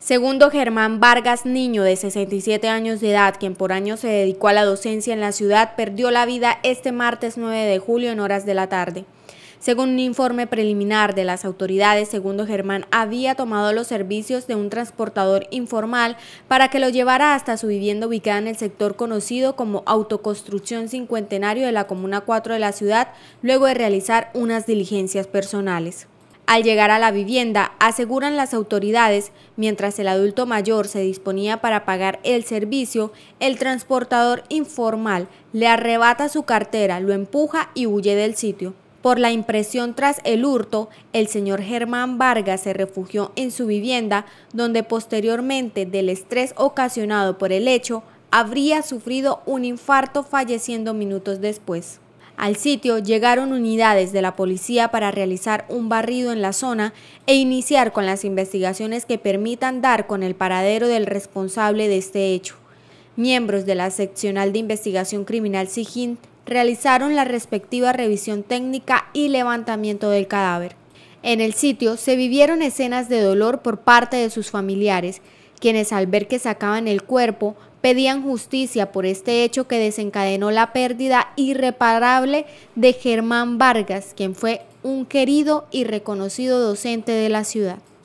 Segundo, Germán Vargas Niño, de 67 años de edad, quien por años se dedicó a la docencia en la ciudad, perdió la vida este martes 9 de julio en horas de la tarde. Según un informe preliminar de las autoridades, segundo Germán había tomado los servicios de un transportador informal para que lo llevara hasta su vivienda ubicada en el sector conocido como Autoconstrucción Cincuentenario de la Comuna 4 de la ciudad, luego de realizar unas diligencias personales. Al llegar a la vivienda, aseguran las autoridades, mientras el adulto mayor se disponía para pagar el servicio, el transportador informal le arrebata su cartera, lo empuja y huye del sitio. Por la impresión tras el hurto, el señor Germán Vargas se refugió en su vivienda, donde posteriormente del estrés ocasionado por el hecho, habría sufrido un infarto falleciendo minutos después. Al sitio llegaron unidades de la policía para realizar un barrido en la zona e iniciar con las investigaciones que permitan dar con el paradero del responsable de este hecho. Miembros de la Seccional de Investigación Criminal SIGIN realizaron la respectiva revisión técnica y levantamiento del cadáver. En el sitio se vivieron escenas de dolor por parte de sus familiares, quienes al ver que sacaban el cuerpo pedían justicia por este hecho que desencadenó la pérdida irreparable de Germán Vargas, quien fue un querido y reconocido docente de la ciudad.